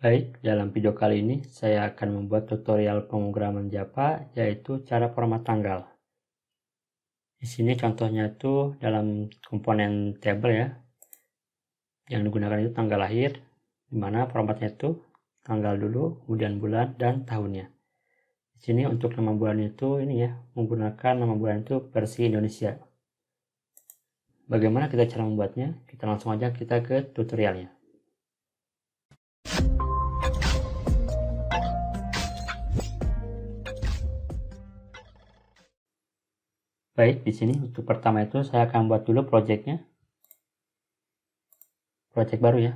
Baik, dalam video kali ini saya akan membuat tutorial pemrograman Java yaitu cara format tanggal. Di sini contohnya itu dalam komponen table ya. Yang digunakan itu tanggal lahir, di mana formatnya itu tanggal dulu, kemudian bulan dan tahunnya. Di sini untuk nama bulan itu ini ya, menggunakan nama bulan itu versi Indonesia. Bagaimana kita cara membuatnya? Kita langsung aja kita ke tutorialnya. Baik, di sini untuk pertama itu saya akan buat dulu projectnya. Project baru ya.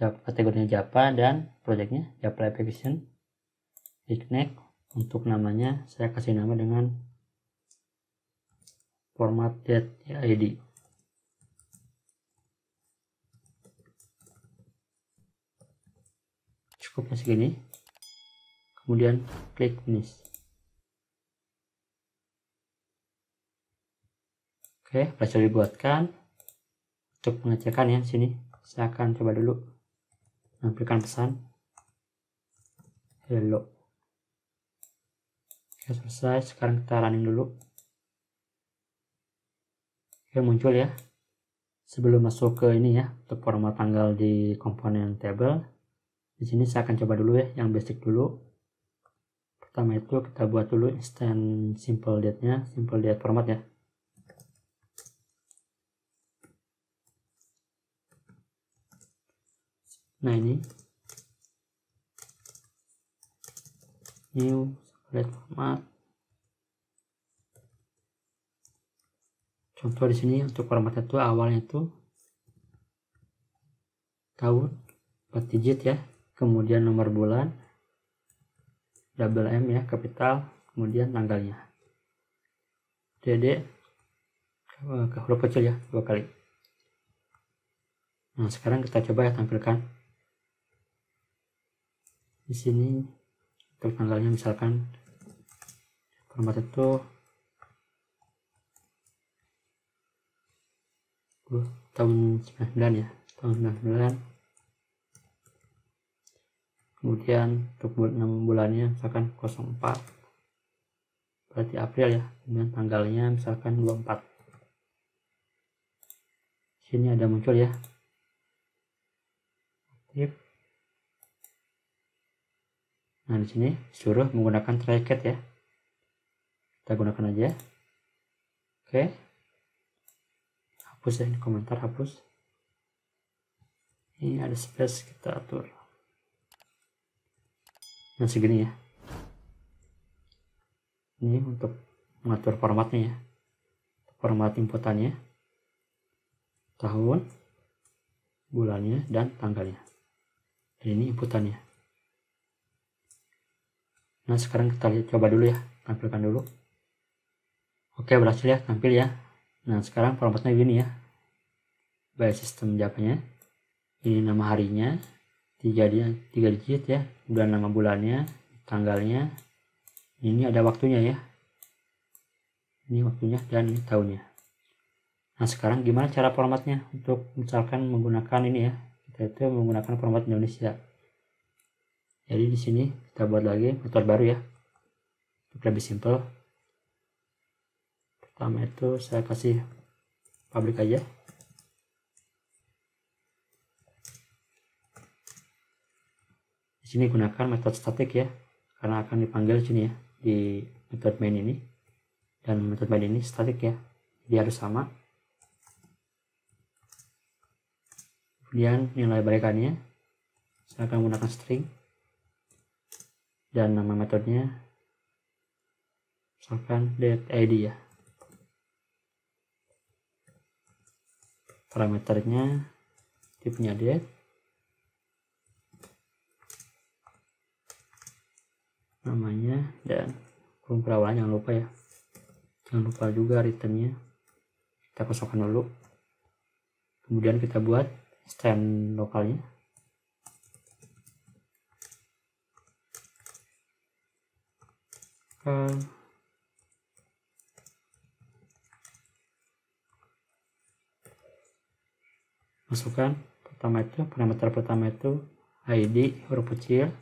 Kategorinya Java dan projectnya Java Application. Klik next. Untuk namanya saya kasih nama dengan formatted ya, ID. Cukup segini. Kemudian klik finish. Oke, sudah dibuatkan. Untuk pengecekan ya sini, saya akan coba dulu menampilkan pesan hello. Oke, selesai. Sekarang kita running dulu. Oke, muncul ya. Sebelum masuk ke ini ya, untuk format tanggal di komponen table. Di sini saya akan coba dulu ya, yang basic dulu pertama itu kita buat dulu instant simple date nya simple date format ya nah ini new red format contoh di sini untuk format itu awalnya itu tahun 4 digit ya kemudian nomor bulan double M ya kapital kemudian tanggalnya DD eh, ke huruf kecil ya dua kali nah sekarang kita coba ya tampilkan di sini untuk tanggalnya misalkan format itu uh, tahun 99 ya tahun 99 kemudian untuk 6 bulannya misalkan 04 berarti April ya kemudian tanggalnya misalkan 24 sini ada muncul ya aktif Nah, di sini suruh menggunakan tracket ya. Kita gunakan aja. Oke. Hapus ya, ini komentar hapus. Ini ada space kita atur. Nah, segini ya. Ini untuk mengatur formatnya ya. Format inputannya. Tahun, bulannya, dan tanggalnya. ini inputannya nah sekarang kita coba dulu ya tampilkan dulu oke berhasil ya tampil ya nah sekarang formatnya gini ya by sistem Javanya ini nama harinya tiga dia tiga digit ya bulan nama bulannya tanggalnya ini ada waktunya ya ini waktunya dan ini tahunnya nah sekarang gimana cara formatnya untuk misalkan menggunakan ini ya kita itu menggunakan format Indonesia jadi di sini kita buat lagi motor baru ya untuk lebih simple pertama itu saya kasih pabrik aja di sini gunakan metode statik ya karena akan dipanggil di sini ya di metode main ini dan metode main ini statik ya jadi harus sama kemudian nilai balikannya saya akan menggunakan string dan nama metodenya misalkan date ID ya parameternya tipenya date namanya dan kurung perawalan jangan lupa ya jangan lupa juga returnnya kita kosongkan dulu kemudian kita buat stand lokalnya Kan. masukkan pertama itu parameter pertama itu ID huruf kecil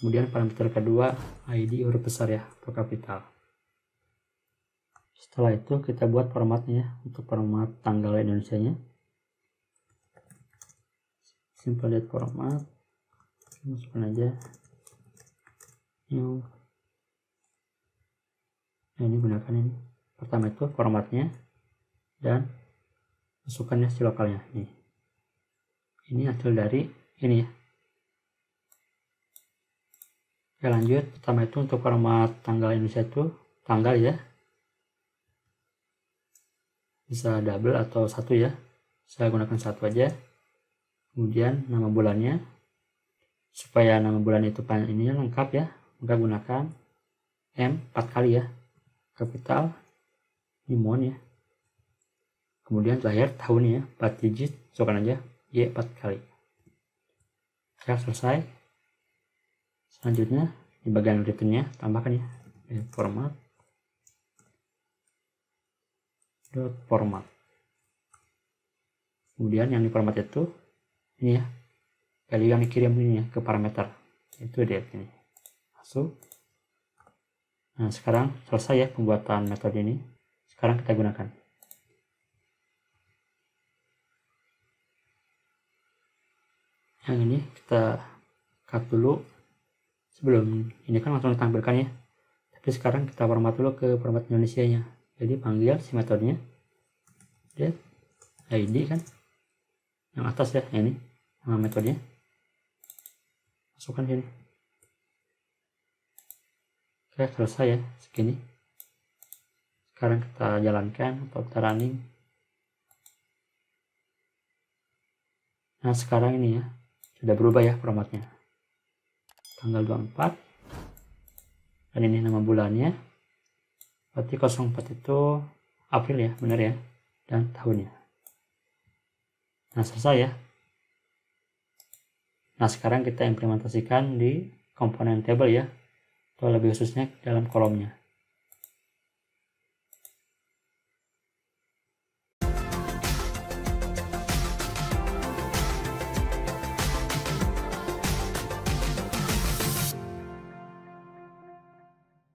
kemudian parameter kedua ID huruf besar ya atau kapital setelah itu kita buat formatnya ya, untuk format tanggal Indonesia nya simple date format masukkan aja new ini gunakan ini pertama itu formatnya dan masukannya si lokalnya ini ini hasil dari ini ya Oke lanjut pertama itu untuk format tanggal Indonesia itu tanggal ya bisa double atau satu ya saya gunakan satu aja kemudian nama bulannya supaya nama bulan itu ini lengkap ya maka gunakan M 4 kali ya kapital Imon ya kemudian tahun tahunnya 4 digit cokan aja Y 4 kali ya selesai selanjutnya di bagian returnnya tambahkan ya format dot format kemudian yang di format itu ini ya value yang dikirim ini ya ke parameter itu dia ini masuk Nah, sekarang selesai ya pembuatan metode ini. Sekarang kita gunakan. Yang ini kita cut dulu. Sebelum ini kan langsung ditampilkan ya. Tapi sekarang kita format dulu ke format Indonesia-nya. Jadi panggil si metodenya. Get ID kan. Yang atas ya, yang ini. Yang metodenya. Masukkan sini. Oke, selesai ya segini. Sekarang kita jalankan atau kita running. Nah, sekarang ini ya, sudah berubah ya formatnya. Tanggal 24. Dan ini nama bulannya. Berarti 04 itu April ya, benar ya. Dan tahunnya. Nah, selesai ya. Nah, sekarang kita implementasikan di komponen table ya kalau lebih khususnya dalam kolomnya.